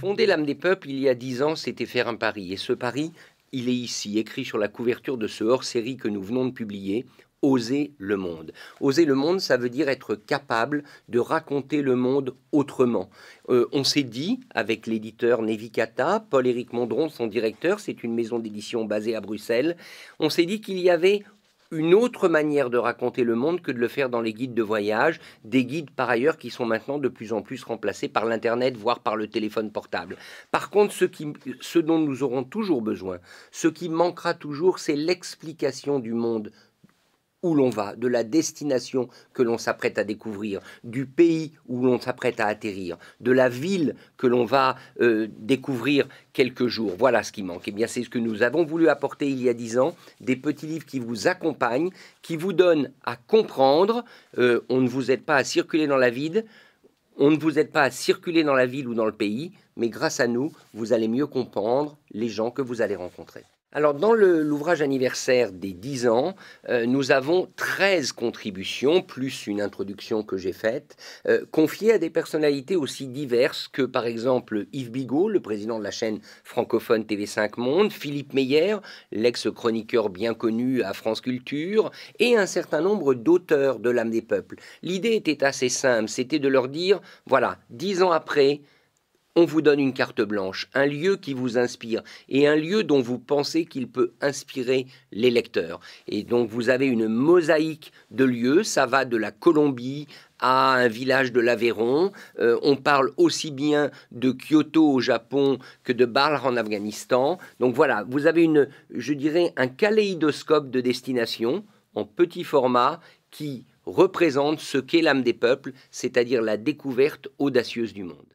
Fonder l'âme des peuples, il y a dix ans, c'était faire un pari. Et ce pari, il est ici, écrit sur la couverture de ce hors-série que nous venons de publier, Oser le monde. Oser le monde, ça veut dire être capable de raconter le monde autrement. Euh, on s'est dit, avec l'éditeur Nevicata, Paul-Éric Mondron, son directeur, c'est une maison d'édition basée à Bruxelles, on s'est dit qu'il y avait une autre manière de raconter le monde que de le faire dans les guides de voyage, des guides par ailleurs qui sont maintenant de plus en plus remplacés par l'Internet, voire par le téléphone portable. Par contre, ce, dont nous aurons toujours besoin, ce qui manquera toujours, c'est l'explication du monde où l'on va, de la destination que l'on s'apprête à découvrir, du pays où l'on s'apprête à atterrir, de la ville que l'on va euh, découvrir quelques jours. Voilà ce qui manque. Et eh bien c'est ce que nous avons voulu apporter il y a dix ans, des petits livres qui vous accompagnent, qui vous donnent à comprendre, euh, on ne vous aide pas à circuler dans la ville, on ne vous aide pas à circuler dans la ville ou dans le pays, mais grâce à nous, vous allez mieux comprendre les gens que vous allez rencontrer. Alors dans l'ouvrage anniversaire des 10 ans, euh, nous avons 13 contributions, plus une introduction que j'ai faite, euh, confiées à des personnalités aussi diverses que par exemple Yves Bigot, le président de la chaîne francophone TV5 Monde, Philippe Meyer, l'ex-chroniqueur bien connu à France Culture, et un certain nombre d'auteurs de l'âme des peuples. L'idée était assez simple, c'était de leur dire, voilà, 10 ans après, on vous donne une carte blanche, un lieu qui vous inspire et un lieu dont vous pensez qu'il peut inspirer les lecteurs. Et donc vous avez une mosaïque de lieux, ça va de la Colombie à un village de l'Aveyron. Euh, on parle aussi bien de Kyoto au Japon que de Balr en Afghanistan. Donc voilà, vous avez une, je dirais, un kaléidoscope de destinations en petit format qui représente ce qu'est l'âme des peuples, c'est-à-dire la découverte audacieuse du monde.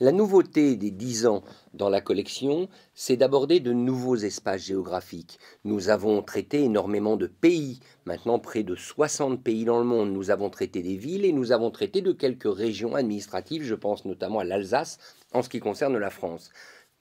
La nouveauté des dix ans dans la collection, c'est d'aborder de nouveaux espaces géographiques. Nous avons traité énormément de pays, maintenant près de 60 pays dans le monde. Nous avons traité des villes et nous avons traité de quelques régions administratives, je pense notamment à l'Alsace en ce qui concerne la France.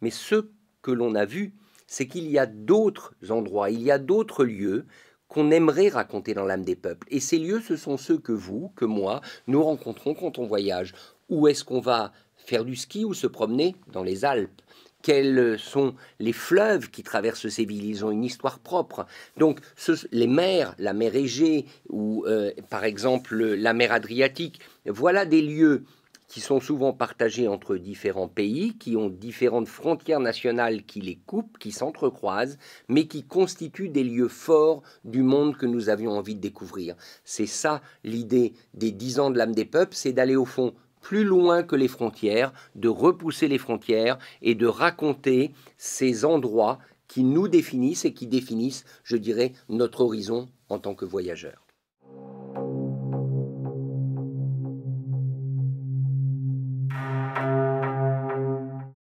Mais ce que l'on a vu, c'est qu'il y a d'autres endroits, il y a d'autres lieux qu'on aimerait raconter dans l'âme des peuples. Et ces lieux, ce sont ceux que vous, que moi, nous rencontrons quand on voyage. Où est-ce qu'on va faire du ski ou se promener dans les Alpes quels sont les fleuves qui traversent ces villes. Ils ont une histoire propre. Donc, ce, les mers, la mer Égée ou, euh, par exemple, la mer Adriatique, voilà des lieux qui sont souvent partagés entre différents pays, qui ont différentes frontières nationales qui les coupent, qui s'entrecroisent, mais qui constituent des lieux forts du monde que nous avions envie de découvrir. C'est ça l'idée des dix ans de l'âme des peuples, c'est d'aller au fond plus loin que les frontières, de repousser les frontières et de raconter ces endroits qui nous définissent et qui définissent, je dirais, notre horizon en tant que voyageurs.